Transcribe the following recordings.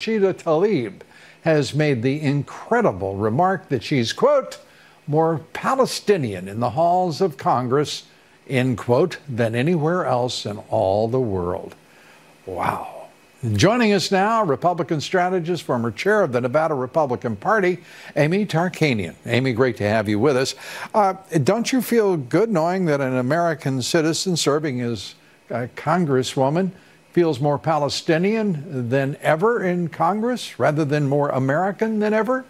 Sheida Talib has made the incredible remark that she's, quote, more Palestinian in the halls of Congress, end quote, than anywhere else in all the world. Wow. Joining us now, Republican strategist, former chair of the Nevada Republican Party, Amy Tarkanian. Amy, great to have you with us. Uh, don't you feel good knowing that an American citizen serving as a congresswoman feels more Palestinian than ever in Congress rather than more American than ever?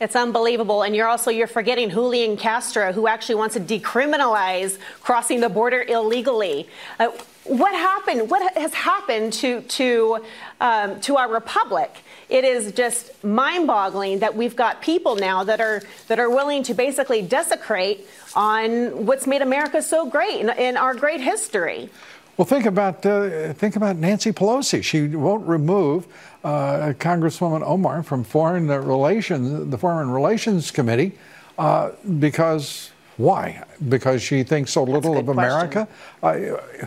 It's unbelievable. And you're also you're forgetting Julian Castro, who actually wants to decriminalize crossing the border illegally. Uh, what happened? What has happened to to um, to our republic? It is just mind-boggling that we've got people now that are that are willing to basically desecrate on what's made America so great in, in our great history. Well, think about uh, think about Nancy Pelosi. She won't remove uh, Congresswoman Omar from Foreign uh, Relations, the Foreign Relations Committee, uh, because why? Because she thinks so little of America.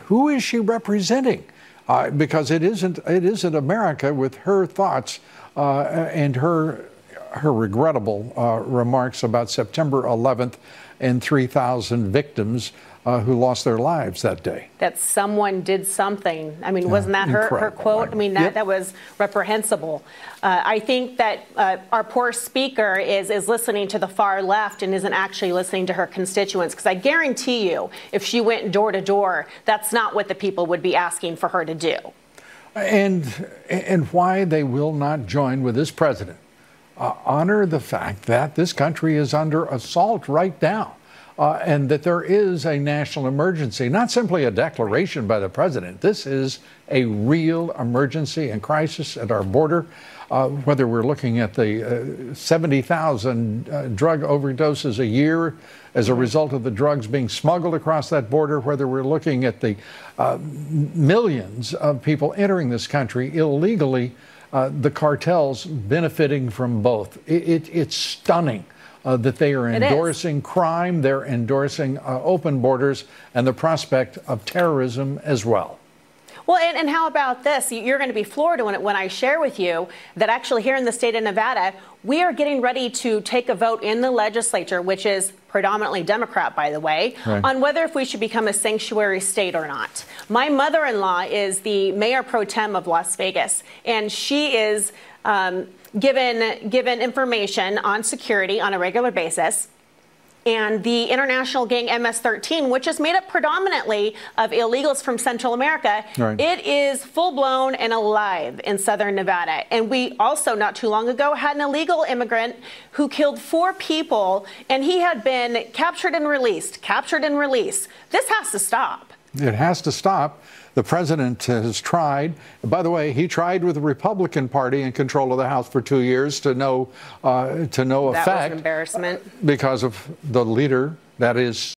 who is she representing? Uh, because it isn't it isn't America with her thoughts uh, and her her regrettable uh, remarks about September 11th and 3,000 victims uh, who lost their lives that day. That someone did something. I mean, wasn't that her, her quote? I mean, that, yep. that was reprehensible. Uh, I think that uh, our poor speaker is, is listening to the far left and isn't actually listening to her constituents. Because I guarantee you, if she went door to door, that's not what the people would be asking for her to do. And, and why they will not join with this president uh, honor the fact that this country is under assault right now uh, and that there is a national emergency, not simply a declaration by the president. This is a real emergency and crisis at our border. Uh, whether we're looking at the uh, 70,000 uh, drug overdoses a year as a result of the drugs being smuggled across that border, whether we're looking at the uh, millions of people entering this country illegally uh, the cartels benefiting from both. It, it, it's stunning. Uh, that they are endorsing crime, they're endorsing uh, open borders, and the prospect of terrorism as well. Well, and, and, how about this? You're going to be Florida when, when I share with you that actually here in the state of Nevada, we are getting ready to take a vote in the legislature, which is predominantly Democrat, by the way, right. on whether if we should become a sanctuary state or not. My mother in law is the mayor pro tem of Las Vegas, and she is um, given, given information on security on a regular basis and the international gang MS-13, which is made up predominantly of illegals from Central America, right. it is full-blown and alive in southern Nevada. And we also, not too long ago, had an illegal immigrant who killed four people, and he had been captured and released, captured and released. This has to stop. It has to stop. The president has tried. By the way, he tried with the Republican Party in control of the House for two years to no uh, to no that effect. That was embarrassment because of the leader that is